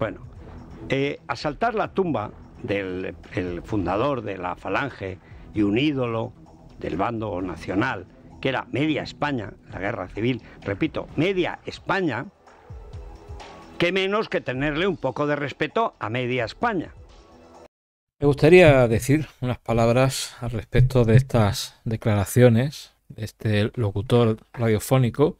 Bueno, eh, asaltar la tumba del fundador de la Falange y un ídolo del bando nacional, que era media España, la guerra civil, repito, media España, que menos que tenerle un poco de respeto a media España. Me gustaría decir unas palabras al respecto de estas declaraciones de este locutor radiofónico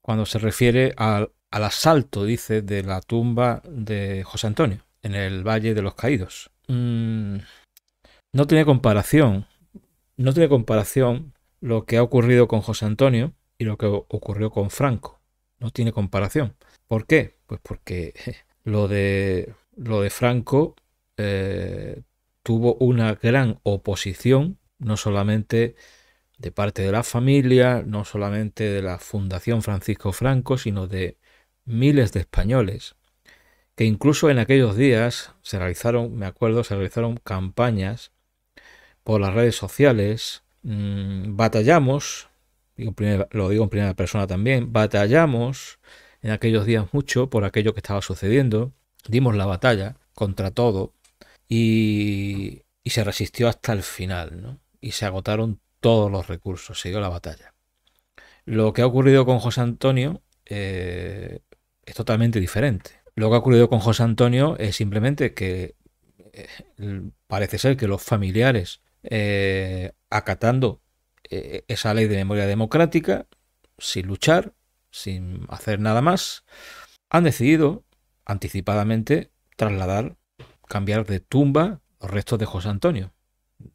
cuando se refiere al al asalto, dice, de la tumba de José Antonio, en el Valle de los Caídos. Mm, no tiene comparación, no tiene comparación lo que ha ocurrido con José Antonio y lo que ocurrió con Franco. No tiene comparación. ¿Por qué? Pues porque lo de, lo de Franco eh, tuvo una gran oposición, no solamente de parte de la familia, no solamente de la Fundación Francisco Franco, sino de miles de españoles, que incluso en aquellos días se realizaron, me acuerdo, se realizaron campañas por las redes sociales, mm, batallamos, lo digo en primera persona también, batallamos en aquellos días mucho por aquello que estaba sucediendo, dimos la batalla contra todo y, se resistió hasta el final, Y se agotaron todos los recursos, siguió la batalla. Lo que ha ocurrido con José Antonio eh, es totalmente diferente. Lo que ha ocurrido con José Antonio es simplemente que eh, parece ser que los familiares, eh, acatando eh, esa ley de memoria democrática, sin luchar, sin hacer nada más, han decidido anticipadamente trasladar, cambiar de tumba los restos de José Antonio,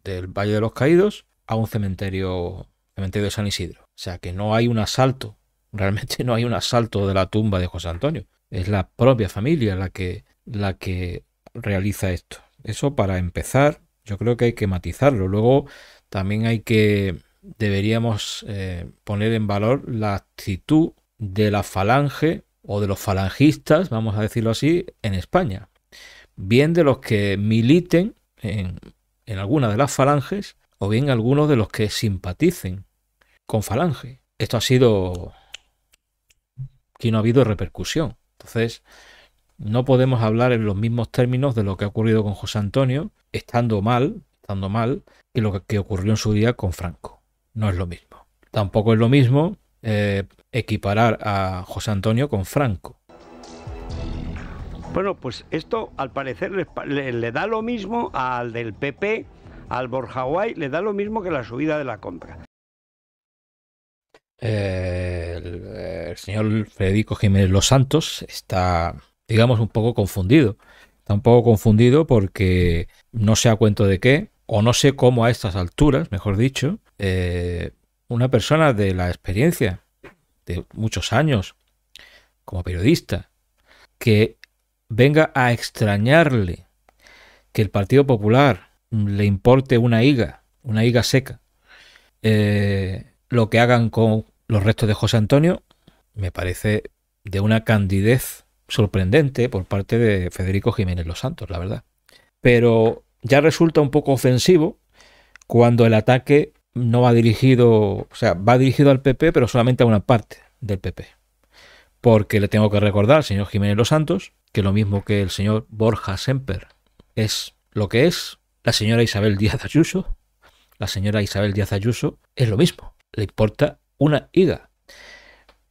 del Valle de los Caídos a un cementerio, cementerio de San Isidro. O sea que no hay un asalto Realmente no hay un asalto de la tumba de José Antonio. Es la propia familia la que, la que realiza esto. Eso para empezar, yo creo que hay que matizarlo. Luego también hay que, deberíamos eh, poner en valor la actitud de la falange o de los falangistas, vamos a decirlo así, en España. Bien de los que militen en, en alguna de las falanges o bien algunos de los que simpaticen con falange. Esto ha sido no ha habido repercusión. Entonces, no podemos hablar en los mismos términos de lo que ha ocurrido con José Antonio, estando mal, estando mal, que lo que ocurrió en su día con Franco. No es lo mismo. Tampoco es lo mismo eh, equiparar a José Antonio con Franco. Bueno, pues esto al parecer le, da lo mismo al del PP, al Borja Guay, le da lo mismo que la subida de la compra. Eh, el, señor Federico Jiménez Los Santos está, digamos, un poco confundido. Está un poco confundido porque no se ha cuento de qué, o no sé cómo a estas alturas, mejor dicho, eh, una persona de la experiencia de muchos años como periodista, que venga a extrañarle que el Partido Popular le importe una higa, una higa seca, eh, lo que hagan con los restos de José Antonio, me parece de una candidez sorprendente por parte de Federico Jiménez Los Santos, la verdad. Pero ya resulta un poco ofensivo cuando el ataque no va dirigido, o sea, va dirigido al PP, pero solamente a una parte del PP. Porque le tengo que recordar al señor Jiménez Los Santos que lo mismo que el señor Borja Semper es lo que es, la señora Isabel Díaz Ayuso, la señora Isabel Díaz Ayuso es lo mismo. Le importa una higa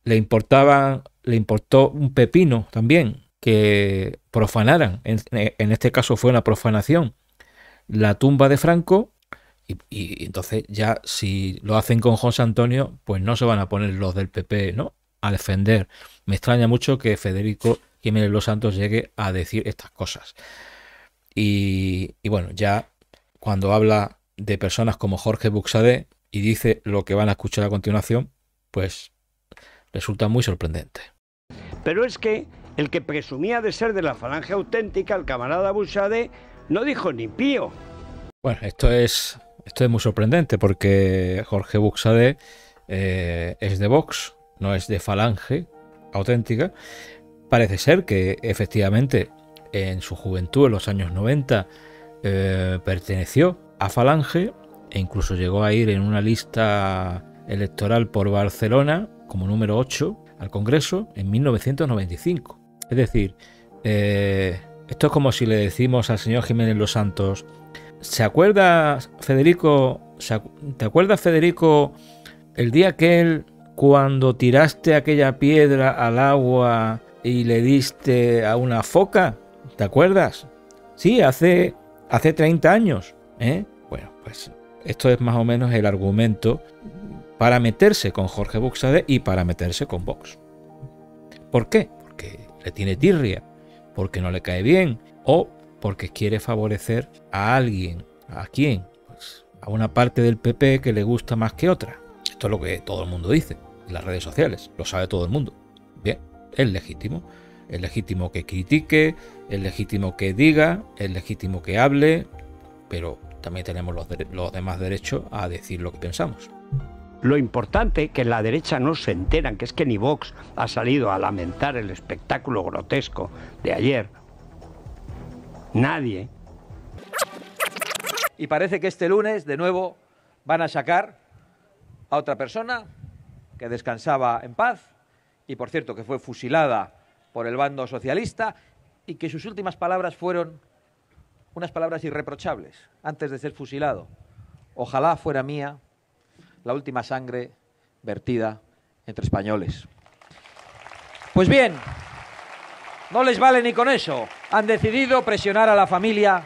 Le importaba, le importó un pepino también que profanaran, en, este caso fue una profanación, la tumba de Franco y, entonces ya si lo hacen con José Antonio, pues no se van a poner los del PP, ¿no? A defender. Me extraña mucho que Federico Jiménez Los Santos llegue a decir estas cosas. Y, y bueno, ya cuando habla de personas como Jorge Buxade, y dice lo que van a escuchar a continuación, pues resulta muy sorprendente. Pero es que el que presumía de ser de la falange auténtica, el camarada Buxade... no dijo ni pío. Bueno, esto es, esto es muy sorprendente porque Jorge Buxade eh, es de Vox, no es de falange auténtica. Parece ser que efectivamente en su juventud, en los años 90, eh, perteneció a falange e incluso llegó a ir en una lista electoral por Barcelona como número 8 al Congreso en 1995. Es decir, eh, esto es como si le decimos al señor Jiménez Los Santos, ¿se acuerda Federico, te acuerdas Federico el día que él cuando tiraste aquella piedra al agua y le diste a una foca? ¿Te acuerdas? Sí, hace, hace 30 años. ¿eh? Bueno, pues esto es más o menos el argumento para meterse con Jorge Buxade y para meterse con Vox. ¿Por qué? Porque le tiene tirria, porque no le cae bien o porque quiere favorecer a alguien. ¿A quién? Pues a una parte del PP que le gusta más que otra. Esto es lo que todo el mundo dice en las redes sociales, lo sabe todo el mundo. Bien, es legítimo. Es legítimo que critique, es legítimo que diga, es legítimo que hable, pero también tenemos los, demás derechos a decir lo que pensamos. Lo importante que la derecha no se enteran, que es que ni Vox ha salido a lamentar el espectáculo grotesco de ayer. Nadie. Y parece que este lunes, de nuevo, van a sacar a otra persona que descansaba en paz y, por cierto, que fue fusilada por el bando socialista y que sus últimas palabras fueron unas palabras irreprochables antes de ser fusilado. Ojalá fuera mía la última sangre vertida entre españoles. Pues bien, no les vale ni con eso. Han decidido presionar a la familia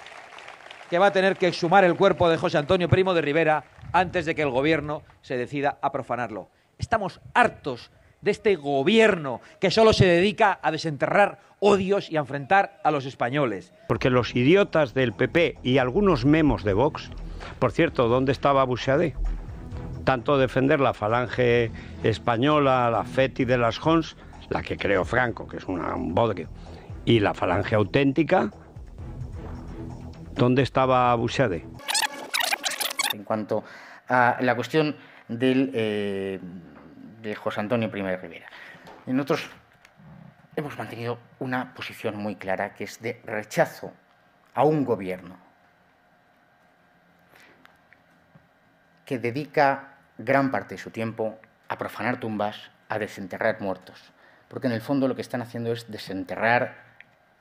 que va a tener que exhumar el cuerpo de José Antonio Primo de Rivera antes de que el gobierno se decida a profanarlo. Estamos hartos de este gobierno que solo se dedica a desenterrar odios y a enfrentar a los españoles. Porque los idiotas del PP y algunos memos de Vox, por cierto, ¿dónde estaba Bouchardé? Tanto defender la falange española, la FETI de las Hons, la que creo Franco, que es un bodrio, y la falange auténtica, ¿dónde estaba Bouchardé? En cuanto a la cuestión del... Eh, José Antonio I de Rivera. nosotros hemos mantenido una posición muy clara que es de rechazo a un gobierno que dedica gran parte de su tiempo a profanar tumbas, a desenterrar muertos, porque en el fondo lo que están haciendo es desenterrar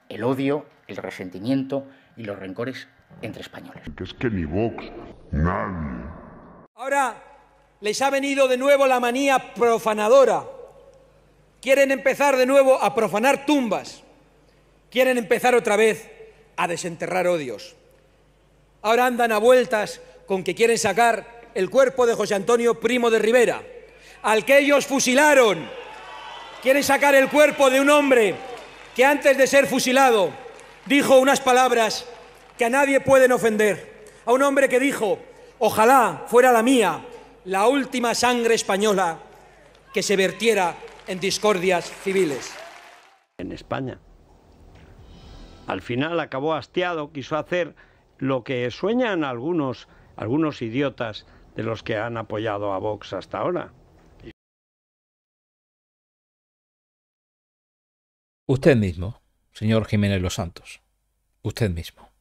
el odio, el resentimiento y los rencores entre españoles. Que es que ni Vox, nadie. Ahora les ha venido de nuevo la manía profanadora. Quieren empezar de nuevo a profanar tumbas. Quieren empezar otra vez a desenterrar odios. Ahora andan a vueltas con que quieren sacar el cuerpo de José Antonio Primo de Rivera, al que ellos fusilaron. Quieren sacar el cuerpo de un hombre que antes de ser fusilado dijo unas palabras que a nadie pueden ofender. A un hombre que dijo, ojalá fuera la mía la última sangre española que se vertiera en discordias civiles. En España. Al final acabó hastiado, quiso hacer lo que sueñan algunos, algunos idiotas de los que han apoyado a Vox hasta ahora. Usted mismo, señor Jiménez Los Santos. Usted mismo.